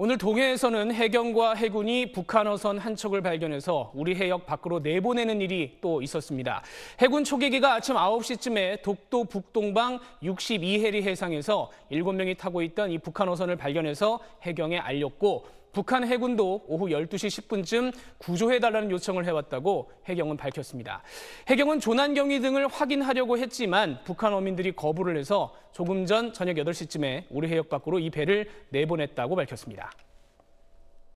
오늘 동해에서는 해경과 해군이 북한 어선 한 척을 발견해서 우리 해역 밖으로 내보내는 일이 또 있었습니다. 해군 초계기가 아침 9시쯤에 독도 북동방 62해리 해상에서 7명이 타고 있던 이 북한 어선을 발견해서 해경에 알렸고 북한 해군도 오후 12시 10분쯤 구조해달라는 요청을 해왔다고 해경은 밝혔습니다. 해경은 조난 경위 등을 확인하려고 했지만 북한 어민들이 거부를 해서 조금 전 저녁 8시쯤에 우리 해역 밖으로 이 배를 내보냈다고 밝혔습니다.